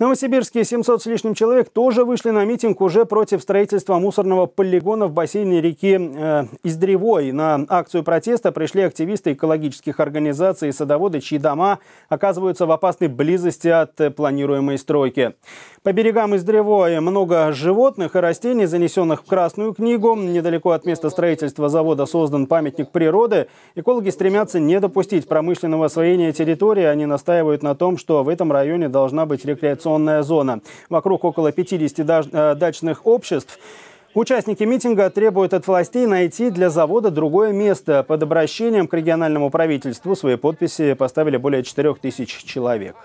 Новосибирские 700 с лишним человек тоже вышли на митинг уже против строительства мусорного полигона в бассейне реки э, Издревой. На акцию протеста пришли активисты экологических организаций и садоводы, чьи дома оказываются в опасной близости от э, планируемой стройки. По берегам из Древоя много животных и растений, занесенных в Красную книгу. Недалеко от места строительства завода создан памятник природы. Экологи стремятся не допустить промышленного освоения территории. Они настаивают на том, что в этом районе должна быть рекреационная зона. Вокруг около 50 э, дачных обществ. Участники митинга требуют от властей найти для завода другое место. Под обращением к региональному правительству свои подписи поставили более 4000 человек.